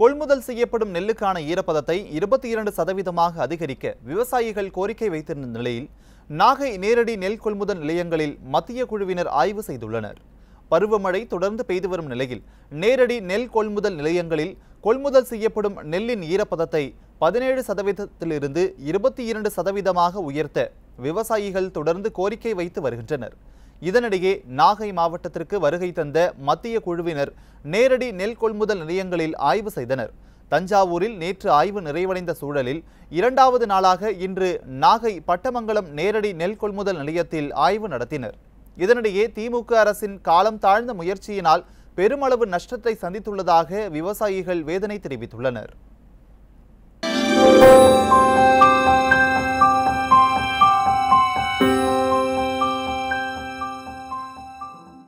கொள்முதல் செய்யப்படும் நெல்லுக்கான ஈரப்பதத்தை இருபத்தி இரண்டு சதவீதமாக அதிகரிக்க விவசாயிகள் கோரிக்கை வைத்திருந்த நிலையில் நாகை நேரடி நெல் கொள்முதல் நிலையங்களில் மத்திய குழுவினர் ஆய்வு செய்துள்ளனர் பருவமழை தொடர்ந்து பெய்து வரும் நிலையில் நேரடி நெல் கொள்முதல் நிலையங்களில் கொள்முதல் செய்யப்படும் நெல்லின் ஈரப்பதத்தை பதினேழு சதவீதத்திலிருந்து இருபத்தி இரண்டு சதவீதமாக உயர்த்த விவசாயிகள் தொடர்ந்து கோரிக்கை வைத்து வருகின்றனர் இதனிடையே நாகை மாவட்டத்திற்கு வருகை தந்த மத்திய குழுவினர் நேரடி நெல் கொள்முதல் நிலையங்களில் ஆய்வு செய்தனர் தஞ்சாவூரில் நேற்று ஆய்வு நிறைவடைந்த சூழலில் இரண்டாவது நாளாக இன்று நாகை பட்டமங்கலம் நேரடி நெல் கொள்முதல் நிலையத்தில் ஆய்வு நடத்தினர் இதனிடையே திமுக அரசின் காலம் தாழ்ந்த முயற்சியினால் பெருமளவு நஷ்டத்தை சந்தித்துள்ளதாக விவசாயிகள் வேதனை தெரிவித்துள்ளனர்